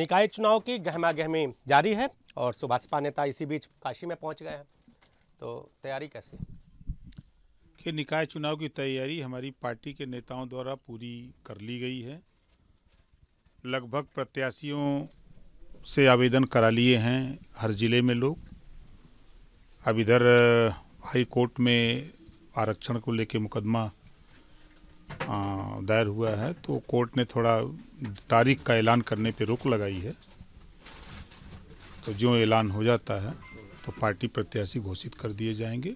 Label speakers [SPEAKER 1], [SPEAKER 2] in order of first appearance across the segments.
[SPEAKER 1] निकाय चुनाव की गहमा गहमी जारी है और सुभाषपा नेता इसी बीच काशी में पहुंच गए हैं तो तैयारी कैसी
[SPEAKER 2] कि निकाय चुनाव की तैयारी हमारी पार्टी के नेताओं द्वारा पूरी कर ली गई है लगभग प्रत्याशियों से आवेदन करा लिए हैं हर ज़िले में लोग अब इधर हाई कोर्ट में आरक्षण को लेकर मुकदमा दायर हुआ है तो कोर्ट ने थोड़ा तारीख का ऐलान करने पे रोक लगाई है तो जो ऐलान हो जाता है तो पार्टी प्रत्याशी घोषित कर दिए जाएंगे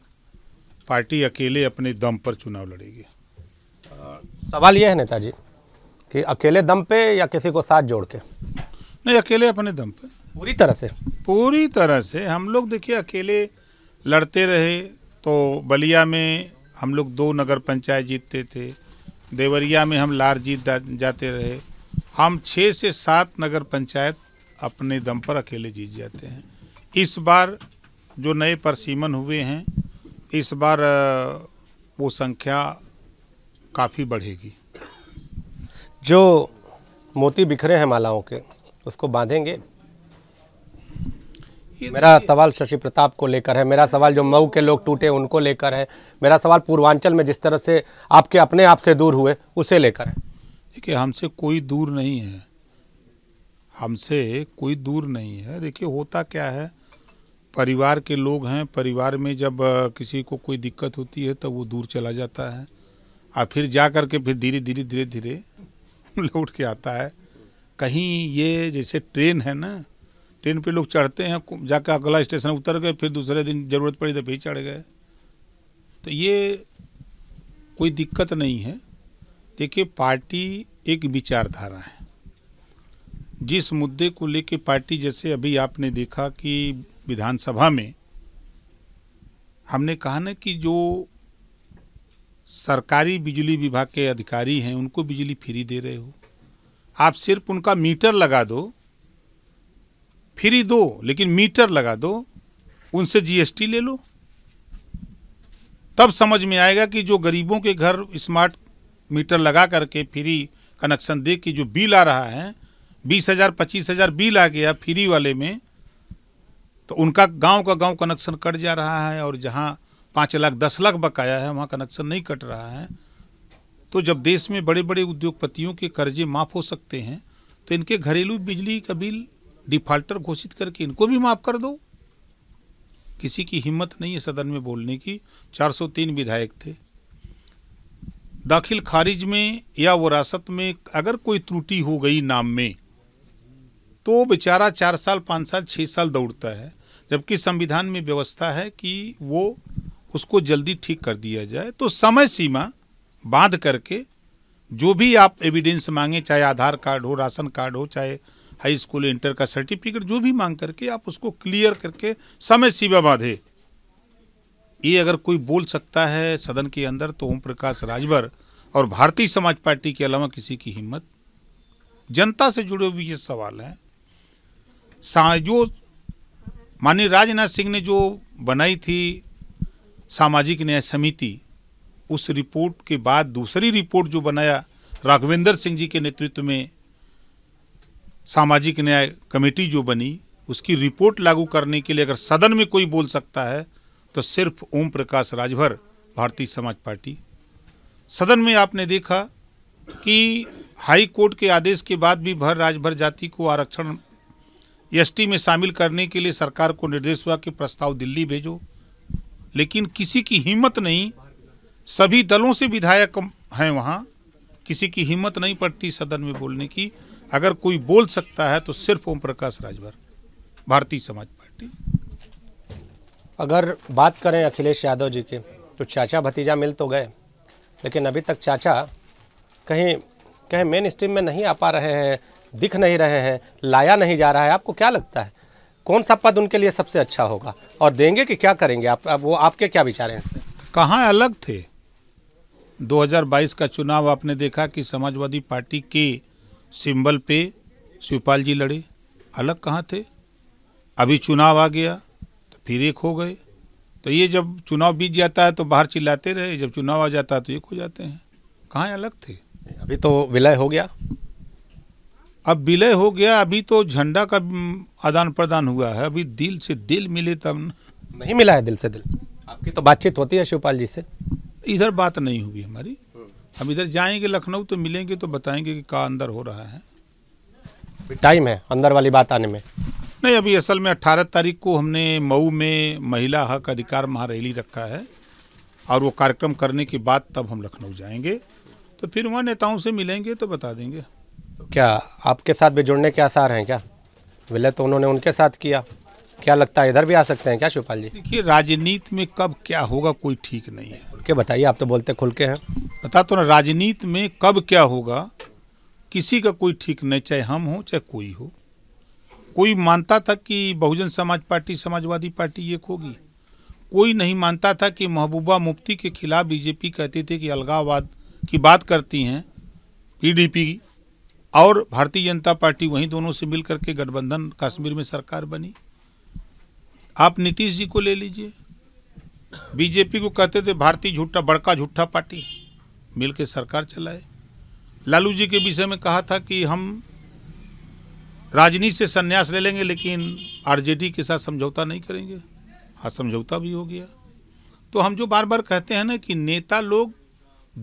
[SPEAKER 2] पार्टी अकेले अपने दम पर चुनाव लड़ेगी सवाल यह है नेताजी कि अकेले दम पे या किसी को साथ जोड़ के नहीं अकेले अपने दम पे पूरी तरह से पूरी तरह से हम लोग देखिए अकेले लड़ते रहे तो बलिया में हम लोग दो नगर पंचायत जीतते थे देवरिया में हम लार जीत जाते रहे हम छः से सात नगर पंचायत अपने दम पर अकेले जीत जाते हैं इस बार जो नए परसीमन हुए हैं इस बार वो संख्या काफ़ी बढ़ेगी जो मोती बिखरे हैं मालाओं के
[SPEAKER 1] उसको बांधेंगे मेरा सवाल शशि प्रताप को लेकर है मेरा सवाल जो मऊ के लोग टूटे उनको लेकर है मेरा सवाल पूर्वांचल में जिस तरह से आपके अपने आप से
[SPEAKER 2] दूर हुए उसे लेकर है देखिए हमसे कोई दूर नहीं है हमसे कोई दूर नहीं है देखिए होता क्या है परिवार के लोग हैं परिवार में जब किसी को कोई दिक्कत होती है तो वो दूर चला जाता है और फिर जा कर के फिर धीरे धीरे धीरे धीरे लौट के आता है कहीं ये जैसे ट्रेन है ना ट्रेन पे लोग चढ़ते हैं जाकर अगला स्टेशन उतर गए फिर दूसरे दिन ज़रूरत पड़ी तो फिर चढ़ गए तो ये कोई दिक्कत नहीं है देखिए पार्टी एक विचारधारा है जिस मुद्दे को लेकर पार्टी जैसे अभी आपने देखा कि विधानसभा में हमने कहा ना कि जो सरकारी बिजली विभाग के अधिकारी हैं उनको बिजली फ्री दे रहे हो आप सिर्फ उनका मीटर लगा दो फ्री दो लेकिन मीटर लगा दो उनसे जीएसटी ले लो तब समझ में आएगा कि जो गरीबों के घर स्मार्ट मीटर लगा करके फ्री कनेक्शन दे के जो बिल आ रहा है बीस हज़ार पच्चीस हज़ार बिल आ गया फ्री वाले में तो उनका गांव का गांव कनेक्शन कट जा रहा है और जहां पाँच लाख दस लाख बकाया है वहां कनेक्शन नहीं कट रहा है तो जब देश में बड़े बड़े उद्योगपतियों के कर्जे माफ़ हो सकते हैं तो इनके घरेलू बिजली का बिल डिफाल्टर घोषित करके इनको भी माफ कर दो किसी की हिम्मत नहीं है सदन में बोलने की 403 विधायक थे दाखिल खारिज में या वरासत में अगर कोई त्रुटि हो गई नाम में तो बेचारा चार साल पाँच साल छः साल दौड़ता है जबकि संविधान में व्यवस्था है कि वो उसको जल्दी ठीक कर दिया जाए तो समय सीमा बांध करके जो भी आप एविडेंस मांगे चाहे आधार कार्ड हो राशन कार्ड हो चाहे हाई स्कूल इंटर का सर्टिफिकेट जो भी मांग करके आप उसको क्लियर करके समय सीमा बांधे ये अगर कोई बोल सकता है सदन के अंदर तो ओम प्रकाश राजभर और भारतीय समाज पार्टी के अलावा किसी की हिम्मत जनता से जुड़े हुए ये सवाल हैं जो माननीय राजनाथ सिंह ने जो बनाई थी सामाजिक न्याय समिति उस रिपोर्ट के बाद दूसरी रिपोर्ट जो बनाया राघवेंद्र सिंह जी के नेतृत्व में सामाजिक न्याय कमेटी जो बनी उसकी रिपोर्ट लागू करने के लिए अगर सदन में कोई बोल सकता है तो सिर्फ ओम प्रकाश राजभर भारतीय समाज पार्टी सदन में आपने देखा कि हाई कोर्ट के आदेश के बाद भी भर राजभर जाति को आरक्षण एसटी में शामिल करने के लिए सरकार को निर्देश हुआ कि प्रस्ताव दिल्ली भेजो लेकिन किसी की हिम्मत नहीं सभी दलों से विधायक हैं वहाँ किसी की हिम्मत नहीं पड़ती सदन में बोलने की अगर कोई बोल सकता है तो सिर्फ ओम प्रकाश राजभर भारतीय समाज पार्टी अगर
[SPEAKER 1] बात करें अखिलेश यादव जी के तो चाचा भतीजा मिल तो गए लेकिन अभी तक चाचा कहीं कहीं मेन स्ट्रीम में नहीं आ पा रहे हैं दिख नहीं रहे हैं लाया नहीं जा रहा है आपको क्या लगता है कौन सा पद उनके लिए सबसे अच्छा होगा और देंगे कि क्या करेंगे आप वो आपके क्या विचार हैं
[SPEAKER 2] कहाँ अलग थे 2022 का चुनाव आपने देखा कि समाजवादी पार्टी की सिंबल पे शिवपाल जी लड़े अलग कहाँ थे अभी चुनाव आ गया तो फिर एक हो गए तो ये जब चुनाव बीत जाता है तो बाहर चिल्लाते रहे जब चुनाव आ जाता है तो एक हो जाते हैं कहाँ अलग थे अभी तो विलय हो गया अब विलय हो गया अभी तो झंडा का आदान प्रदान हुआ है अभी दिल से दिल मिले तब नहीं मिला है दिल से दिल आपकी तो बातचीत होती है शिवपाल जी से इधर बात नहीं हुई हमारी हम इधर जाएंगे लखनऊ तो मिलेंगे तो बताएंगे कि कहाँ अंदर हो रहा है टाइम है अंदर वाली बात आने में नहीं अभी असल में 18 तारीख को हमने मऊ में महिला हक अधिकार महारैली रखा है और वो कार्यक्रम करने के बाद तब हम लखनऊ जाएंगे तो फिर वहाँ नेताओं से मिलेंगे तो बता देंगे क्या आपके साथ भी जुड़ने के आसार हैं क्या
[SPEAKER 1] विलय तो उन्होंने उनके साथ किया क्या लगता है इधर भी आ सकते हैं क्या शिवपाल जी देखिए राजनीति
[SPEAKER 2] में कब क्या होगा कोई ठीक नहीं है खुल के बताइए आप तो बोलते खुल के हैं बता तो ना राजनीति में कब क्या होगा किसी का कोई ठीक नहीं चाहे हम हो चाहे कोई हो कोई मानता था कि बहुजन समाज पार्टी समाजवादी पार्टी एक होगी कोई नहीं मानता था कि महबूबा मुफ्ती के खिलाफ बीजेपी कहते थे कि अलगाववाद की बात करती हैं पीडीपी और भारतीय जनता पार्टी वहीं दोनों से मिलकर के गठबंधन कश्मीर में सरकार बनी आप नीतीश जी को ले लीजिए बीजेपी को कहते थे भारतीय झूठा बड़का झूठा पार्टी मिलकर सरकार चलाए लालू जी के विषय में कहा था कि हम राजनीति से संन्यास ले लेंगे लेकिन आरजेडी के साथ समझौता नहीं करेंगे हाँ समझौता भी हो गया तो हम जो बार बार कहते हैं ना कि नेता लोग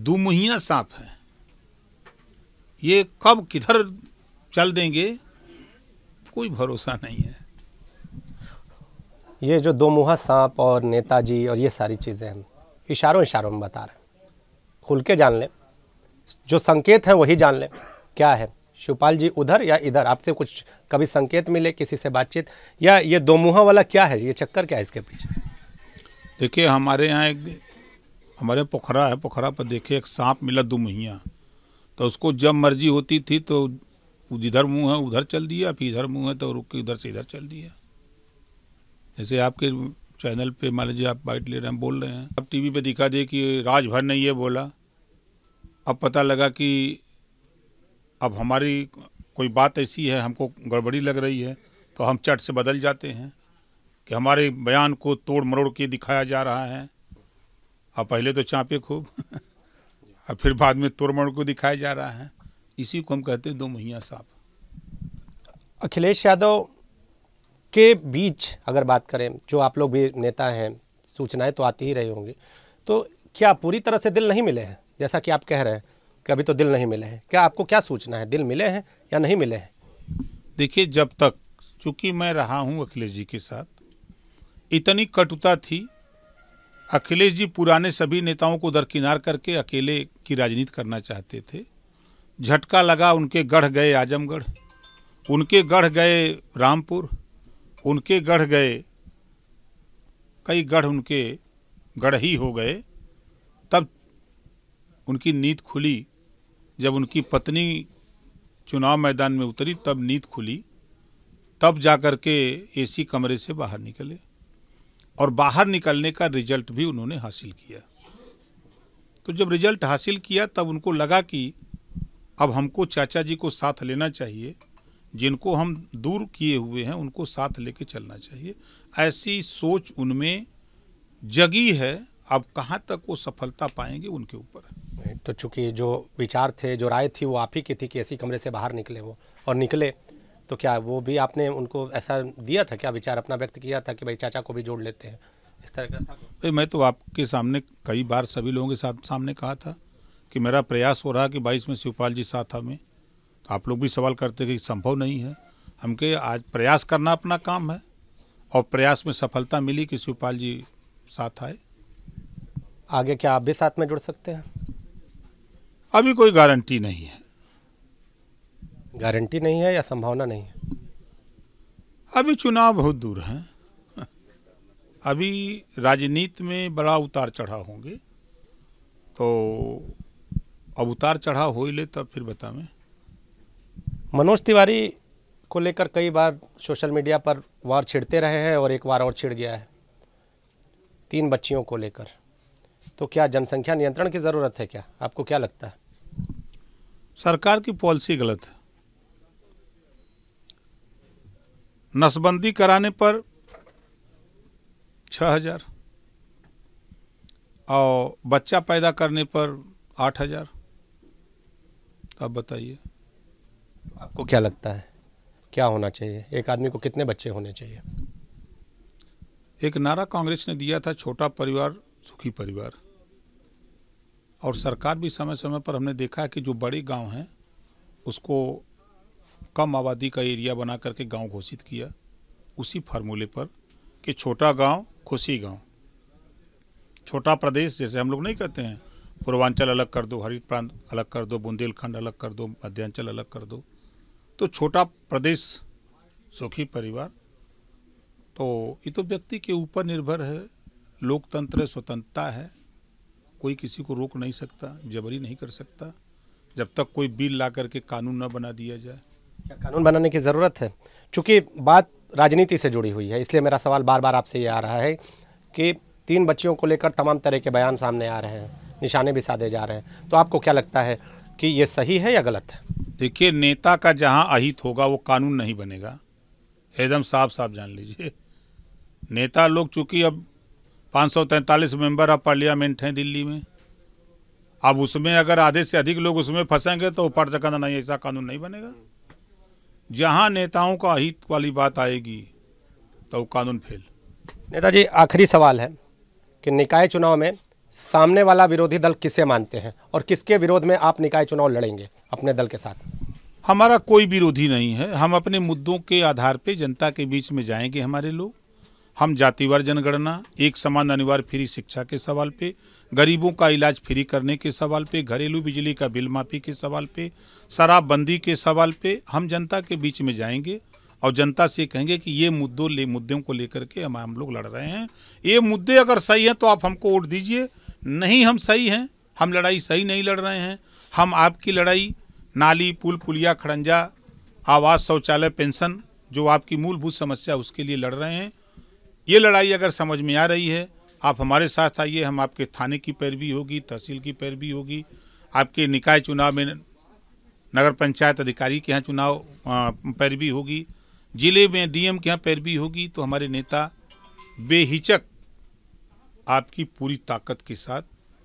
[SPEAKER 2] दुमुहिया सांप हैं ये कब किधर चल देंगे कोई भरोसा नहीं है
[SPEAKER 1] ये जो दो मुहा सांप और नेताजी और ये सारी चीज़ें हम इशारों इशारों में बता रहे हैं खुल के जान लें जो संकेत हैं वही जान लें क्या है शिवपाल जी उधर या इधर आपसे कुछ कभी
[SPEAKER 2] संकेत मिले किसी से बातचीत या ये दो मुहा वाला क्या है ये चक्कर क्या है इसके पीछे देखिए हमारे यहाँ एक हमारे पोखरा है पोखरा पर देखिए एक सांप मिला दो मुहिया तो उसको जब मर्जी होती थी तो जिधर मुँह है उधर चल दिया फिर इधर मुँह है तो रुक के इधर से इधर चल दिया जैसे आपके चैनल पे मान लीजिए आप बाइट ले रहे हैं बोल रहे हैं अब टीवी पे दिखा दिए कि राजभर ने ये बोला अब पता लगा कि अब हमारी कोई बात ऐसी है हमको गड़बड़ी लग रही है तो हम चट से बदल जाते हैं कि हमारे बयान को तोड़ मरोड़ के दिखाया जा रहा है अब पहले तो चाँपे खूब और फिर बाद में तोड़ मरोड़ को दिखाया जा रहा है इसी को हम कहते हैं दो मुहैया साहब
[SPEAKER 1] अखिलेश यादव के बीच अगर बात करें जो आप लोग भी नेता हैं सूचनाएं तो आती ही रही होंगी तो क्या पूरी तरह से दिल नहीं मिले हैं जैसा कि आप कह रहे हैं
[SPEAKER 2] कि अभी तो दिल नहीं मिले हैं क्या आपको क्या सूचना है दिल मिले हैं या नहीं मिले हैं देखिए जब तक चूँकि मैं रहा हूँ अखिलेश जी के साथ इतनी कटुता थी अखिलेश जी पुराने सभी नेताओं को दरकिनार करके अकेले की राजनीति करना चाहते थे झटका लगा उनके गढ़ गए आजमगढ़ उनके गढ़ गए रामपुर उनके गढ़ गए कई गढ़ उनके गढ़ ही हो गए तब उनकी नींद खुली जब उनकी पत्नी चुनाव मैदान में उतरी तब नींद खुली तब जा कर के एसी कमरे से बाहर निकले और बाहर निकलने का रिजल्ट भी उन्होंने हासिल किया तो जब रिजल्ट हासिल किया तब उनको लगा कि अब हमको चाचा जी को साथ लेना चाहिए जिनको हम दूर किए हुए हैं उनको साथ लेके चलना चाहिए ऐसी सोच उनमें जगी है अब कहाँ तक वो सफलता पाएंगे उनके ऊपर तो चूंकि जो
[SPEAKER 1] विचार थे जो राय थी वो आप ही की थी कि ऐसी कमरे से बाहर निकले वो और निकले तो क्या वो भी आपने उनको ऐसा दिया था क्या विचार अपना व्यक्त किया था कि भाई चाचा को भी जोड़ लेते हैं इस तरह का
[SPEAKER 2] भाई मैं तो आपके सामने कई बार सभी लोगों के साथ सामने कहा था कि मेरा प्रयास हो रहा कि बाईस में शिवपाल जी साथ हमें आप लोग भी सवाल करते कि संभव नहीं है हम के आज प्रयास करना अपना काम है और प्रयास में सफलता मिली कि शिवपाल जी साथ आए आगे क्या आप भी साथ में जुड़ सकते हैं अभी कोई गारंटी नहीं है गारंटी नहीं है या संभावना नहीं है अभी चुनाव बहुत दूर हैं अभी राजनीति में बड़ा उतार चढ़ाव होंगे तो अब उतार चढ़ाव हो ले तब तो फिर बतावें मनोज तिवारी को लेकर
[SPEAKER 1] कई बार सोशल मीडिया पर वार छिड़ते रहे हैं और एक बार और छिड़ गया है तीन बच्चियों को लेकर तो क्या जनसंख्या नियंत्रण की ज़रूरत है क्या आपको क्या लगता है
[SPEAKER 2] सरकार की पॉलिसी गलत है नसबंदी कराने पर छः हजार और बच्चा पैदा करने पर आठ हजार आप बताइए आपको क्या लगता है क्या होना चाहिए एक आदमी को कितने बच्चे होने चाहिए एक नारा कांग्रेस ने दिया था छोटा परिवार सुखी परिवार और सरकार भी समय समय पर हमने देखा है कि जो बड़े गांव हैं उसको कम आबादी का एरिया बना करके गांव घोषित किया उसी फार्मूले पर कि छोटा गांव खुशी गांव छोटा प्रदेश जैसे हम लोग नहीं कहते हैं पूर्वांचल अलग कर दो हरित प्रांत अलग कर दो बुंदेलखंड अलग कर दो मध्यांचल अलग कर दो तो छोटा प्रदेश सुखी परिवार तो ये तो व्यक्ति के ऊपर निर्भर है लोकतंत्र स्वतंत्रता है कोई किसी को रोक नहीं सकता जबरी नहीं कर सकता जब तक कोई बिल ला करके कानून न बना दिया जाए क्या कानून बनाने की ज़रूरत है
[SPEAKER 1] चूँकि बात राजनीति से जुड़ी हुई है इसलिए मेरा सवाल बार बार आपसे ये आ रहा है कि तीन बच्चियों को लेकर तमाम तरह के बयान सामने आ रहे हैं निशाने भी साधे जा रहे हैं तो आपको क्या लगता है
[SPEAKER 2] कि ये सही है या गलत है देखिए नेता का जहां अहित होगा वो कानून नहीं बनेगा एकदम साफ साफ जान लीजिए नेता लोग चूंकि अब पाँच मेंबर ऑफ पार्लियामेंट हैं दिल्ली में अब उसमें अगर आधे से अधिक लोग उसमें फंसेंगे तो पट सकना नहीं ऐसा कानून नहीं बनेगा जहां नेताओं का अहित वाली बात आएगी तो कानून फेल नेताजी आखिरी सवाल है
[SPEAKER 1] कि निकाय चुनाव में सामने वाला विरोधी दल किसे मानते हैं और किसके विरोध में आप
[SPEAKER 2] निकाय चुनाव लड़ेंगे अपने दल के साथ हमारा कोई विरोधी नहीं है हम अपने मुद्दों के आधार पर जनता के बीच में जाएंगे हमारे लोग हम जातिवार जनगणना एक समान अनिवार्य फ्री शिक्षा के सवाल पे गरीबों का इलाज फ्री करने के सवाल पे घरेलू बिजली का बिल माफ़ी के सवाल पे शराबबंदी के सवाल पे हम जनता के बीच में जाएंगे और जनता से कहेंगे कि ये मुद्दों ले मुद्दों को लेकर के हम हम लोग लड़ रहे हैं ये मुद्दे अगर सही हैं तो आप हमको वोट दीजिए नहीं हम सही हैं हम लड़ाई सही नहीं लड़ रहे हैं हम आपकी लड़ाई नाली पुल पुलिया खड़ंजा आवास शौचालय पेंशन जो आपकी मूलभूत समस्या उसके लिए लड़ रहे हैं ये लड़ाई अगर समझ में आ रही है आप हमारे साथ आइए हम आपके थाने की पैरवी होगी तहसील की पैरवी होगी आपके निकाय चुनाव में नगर पंचायत अधिकारी के यहाँ चुनाव पैरवी होगी जिले में डीएम के यहाँ पैरवी होगी तो हमारे नेता बेहिचक आपकी पूरी ताकत के साथ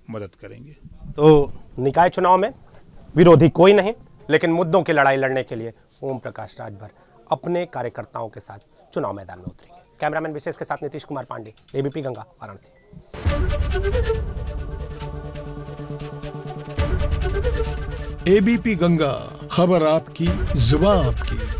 [SPEAKER 2] मदद करेंगे तो निकाय चुनाव में
[SPEAKER 1] विरोधी कोई नहीं लेकिन मुद्दों की लड़ाई लड़ने के लिए ओम प्रकाश राजभर अपने कार्यकर्ताओं के साथ चुनाव मैदान में उतरेंगे कैमरामैन विशेष के साथ नीतीश कुमार पांडे एबीपी गंगा वाराणसी
[SPEAKER 2] एबीपी गंगा खबर आपकी जुबा आपकी